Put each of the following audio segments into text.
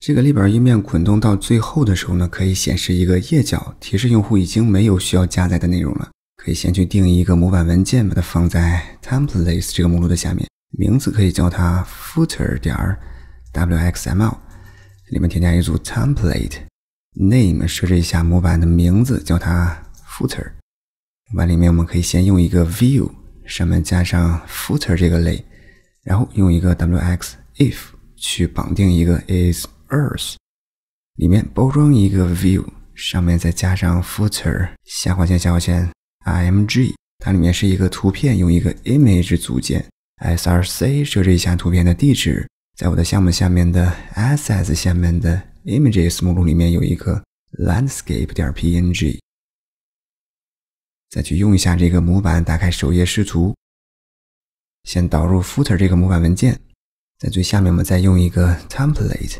这个列表页面滚动到最后的时候呢，可以显示一个页脚提示用户已经没有需要加载的内容了。可以先去定义一个模板文件，把它放在 templates 这个目录的下面，名字可以叫它 footer 点 .wxml。里面添加一组 template name 设置一下模板的名字，叫它 footer。模板里面我们可以先用一个 view 上面加上 footer 这个类，然后用一个 wx if 去绑定一个 is。Earth 里面包装一个 View，上面再加上 Footer，下划线，下划线，IMG，它里面是一个图片，用一个 Image 组件，src 设置一下图片的地址，在我的项目下面的 Assets 下面的 Images 目录里面有一个 Landscape 点 PNG，再去用一下这个模板，打开首页视图，先导入 Footer 这个模板文件，在最下面我们再用一个 Template。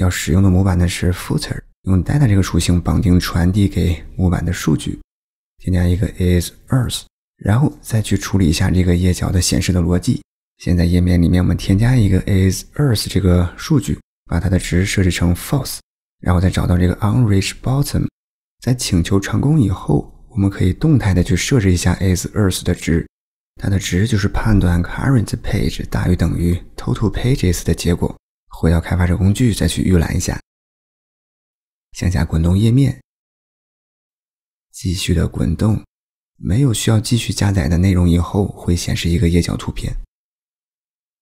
要使用的模板呢是 footer，用 data 这个属性绑定传递给模板的数据，添加一个 is earth，然后再去处理一下这个页脚的显示的逻辑。现在页面里面我们添加一个 is earth 这个数据，把它的值设置成 false，然后再找到这个 on reach bottom，在请求成功以后，我们可以动态的去设置一下 is earth 的值，它的值就是判断 current page 大于等于 total pages 的结果。回到开发者工具，再去预览一下。向下滚动页面，继续的滚动，没有需要继续加载的内容以后，会显示一个页脚图片。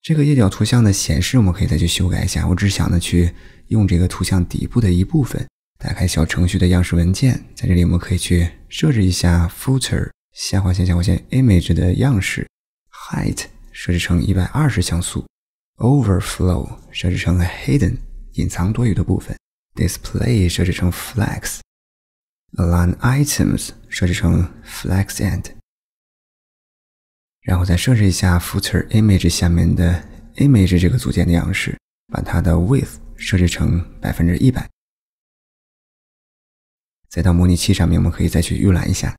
这个页脚图像的显示，我们可以再去修改一下。我只想呢去用这个图像底部的一部分。打开小程序的样式文件，在这里我们可以去设置一下 footer 下划线下划线 image 的样式 height 设置成一百二十像素。Overflow 设置成 hidden，隐藏多余的部分。Display 设置成 flex。Align items 设置成 flex-end。然后再设置一下 Footer Image 下面的 Image 这个组件的样式，把它的 width 设置成百分之一百。再到模拟器上面，我们可以再去预览一下。